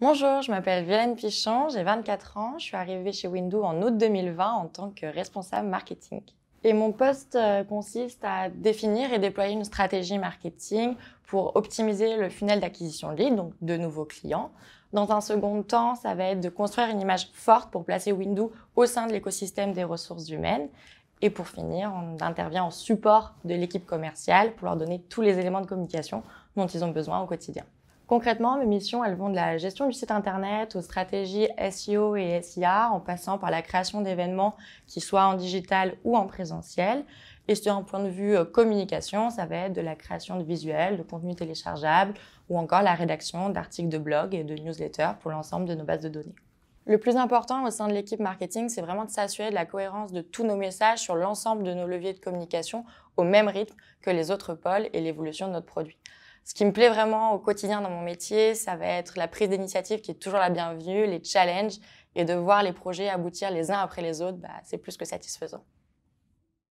Bonjour, je m'appelle Violaine Pichon, j'ai 24 ans, je suis arrivée chez Windows en août 2020 en tant que responsable marketing. Et mon poste euh, consiste à définir et déployer une stratégie marketing pour optimiser le funnel d'acquisition lead, donc de nouveaux clients. Dans un second temps, ça va être de construire une image forte pour placer Windows au sein de l'écosystème des ressources humaines. Et pour finir, on intervient en support de l'équipe commerciale pour leur donner tous les éléments de communication dont ils ont besoin au quotidien. Concrètement, mes missions, elles vont de la gestion du site internet aux stratégies SEO et SIA en passant par la création d'événements qui soient en digital ou en présentiel. Et sur un point de vue euh, communication, ça va être de la création de visuels, de contenus téléchargeables ou encore la rédaction d'articles de blog et de newsletters pour l'ensemble de nos bases de données. Le plus important au sein de l'équipe marketing, c'est vraiment de s'assurer de la cohérence de tous nos messages sur l'ensemble de nos leviers de communication au même rythme que les autres pôles et l'évolution de notre produit. Ce qui me plaît vraiment au quotidien dans mon métier, ça va être la prise d'initiative qui est toujours la bienvenue, les challenges et de voir les projets aboutir les uns après les autres, bah, c'est plus que satisfaisant.